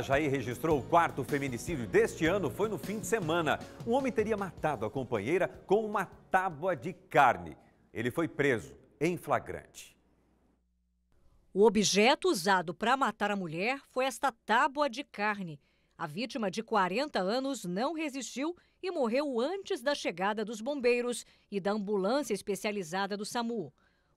Jair registrou o quarto feminicídio deste ano, foi no fim de semana. Um homem teria matado a companheira com uma tábua de carne. Ele foi preso em flagrante. O objeto usado para matar a mulher foi esta tábua de carne. A vítima de 40 anos não resistiu e morreu antes da chegada dos bombeiros e da ambulância especializada do SAMU.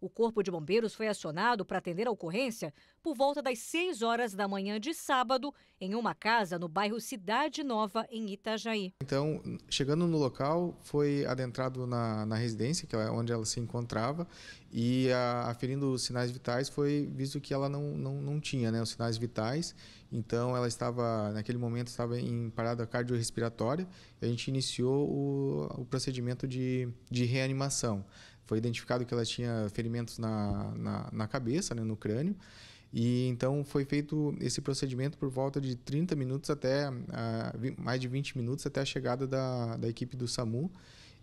O Corpo de Bombeiros foi acionado para atender a ocorrência por volta das 6 horas da manhã de sábado, em uma casa no bairro Cidade Nova, em Itajaí. Então, chegando no local, foi adentrado na, na residência, que é onde ela se encontrava, e a, aferindo os sinais vitais, foi visto que ela não, não, não tinha né, os sinais vitais. Então, ela estava, naquele momento, estava em parada cardiorrespiratória. A gente iniciou o, o procedimento de, de reanimação. Foi identificado que ela tinha ferimentos na, na, na cabeça, né, no crânio. E então foi feito esse procedimento por volta de 30 minutos até uh, mais de 20 minutos até a chegada da, da equipe do SAMU.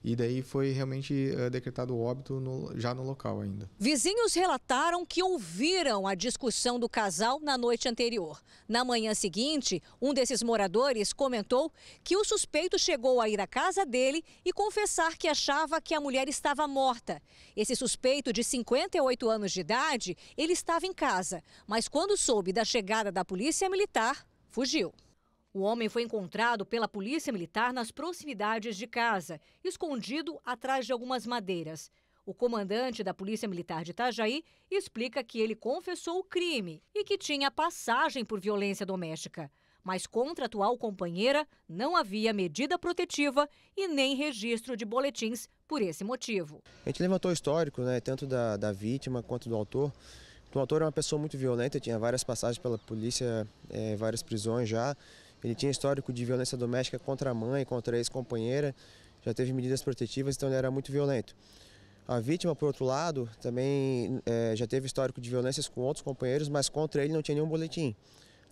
E daí foi realmente uh, decretado o óbito no, já no local ainda. Vizinhos relataram que ouviram a discussão do casal na noite anterior. Na manhã seguinte, um desses moradores comentou que o suspeito chegou a ir à casa dele e confessar que achava que a mulher estava morta. Esse suspeito, de 58 anos de idade, ele estava em casa, mas quando soube da chegada da polícia militar, fugiu. O homem foi encontrado pela polícia militar nas proximidades de casa, escondido atrás de algumas madeiras. O comandante da Polícia Militar de Itajaí explica que ele confessou o crime e que tinha passagem por violência doméstica. Mas contra a atual companheira não havia medida protetiva e nem registro de boletins por esse motivo. A gente levantou o histórico, né, tanto da, da vítima quanto do autor. O autor é uma pessoa muito violenta, tinha várias passagens pela polícia, é, várias prisões já. Ele tinha histórico de violência doméstica contra a mãe, contra a ex-companheira, já teve medidas protetivas, então ele era muito violento. A vítima, por outro lado, também é, já teve histórico de violências com outros companheiros, mas contra ele não tinha nenhum boletim.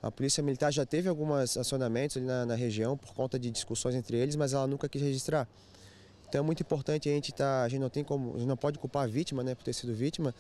A polícia militar já teve alguns acionamentos ali na, na região por conta de discussões entre eles, mas ela nunca quis registrar. Então é muito importante a gente estar, tá, a gente não tem como, a gente não pode culpar a vítima, né, por ter sido vítima,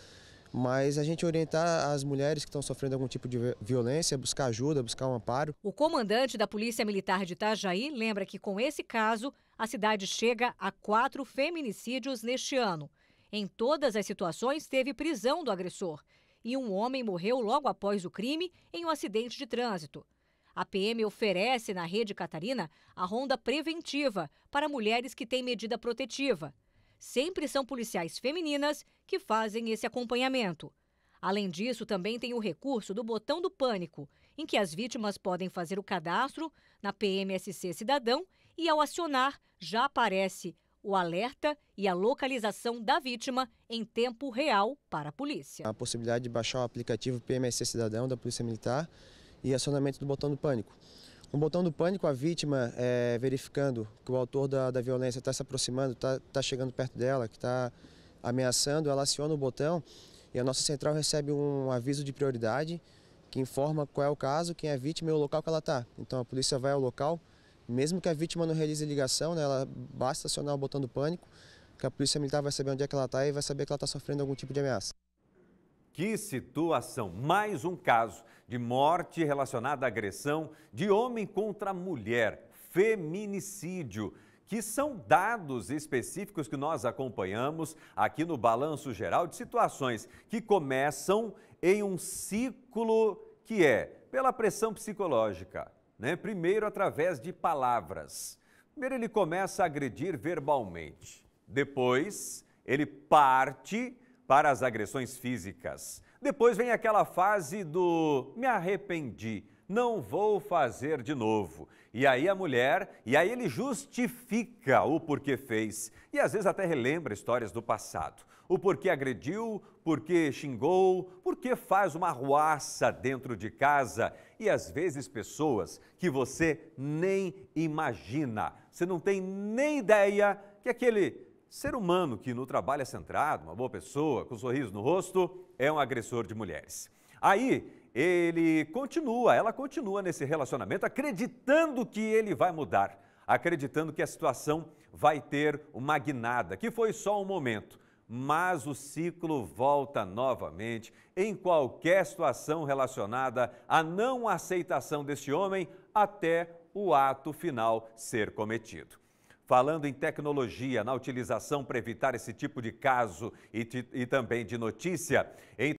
mas a gente orientar as mulheres que estão sofrendo algum tipo de violência, buscar ajuda, buscar um amparo. O comandante da Polícia Militar de Itajaí lembra que com esse caso, a cidade chega a quatro feminicídios neste ano. Em todas as situações, teve prisão do agressor. E um homem morreu logo após o crime em um acidente de trânsito. A PM oferece na rede Catarina a ronda preventiva para mulheres que têm medida protetiva sempre são policiais femininas que fazem esse acompanhamento. Além disso, também tem o recurso do botão do pânico, em que as vítimas podem fazer o cadastro na PMSC Cidadão e, ao acionar, já aparece o alerta e a localização da vítima em tempo real para a polícia. A possibilidade de baixar o aplicativo PMSC Cidadão da Polícia Militar e acionamento do botão do pânico. No botão do pânico, a vítima, é, verificando que o autor da, da violência está se aproximando, está tá chegando perto dela, que está ameaçando, ela aciona o botão e a nossa central recebe um aviso de prioridade que informa qual é o caso, quem é a vítima e o local que ela está. Então a polícia vai ao local, mesmo que a vítima não realize ligação, né, ela basta acionar o botão do pânico, que a polícia militar vai saber onde é que ela está e vai saber que ela está sofrendo algum tipo de ameaça. Que situação! Mais um caso de morte relacionada à agressão de homem contra mulher, feminicídio, que são dados específicos que nós acompanhamos aqui no Balanço Geral de situações que começam em um ciclo que é pela pressão psicológica, né? primeiro através de palavras. Primeiro ele começa a agredir verbalmente, depois ele parte para as agressões físicas. Depois vem aquela fase do me arrependi, não vou fazer de novo. E aí a mulher, e aí ele justifica o porquê fez. E às vezes até relembra histórias do passado. O porquê agrediu, porquê xingou, porquê faz uma ruaça dentro de casa. E às vezes pessoas que você nem imagina. Você não tem nem ideia que aquele Ser humano que no trabalho é centrado, uma boa pessoa, com um sorriso no rosto, é um agressor de mulheres. Aí ele continua, ela continua nesse relacionamento acreditando que ele vai mudar, acreditando que a situação vai ter uma guinada, que foi só um momento. Mas o ciclo volta novamente em qualquer situação relacionada à não aceitação deste homem até o ato final ser cometido. Falando em tecnologia, na utilização para evitar esse tipo de caso e, e também de notícia, em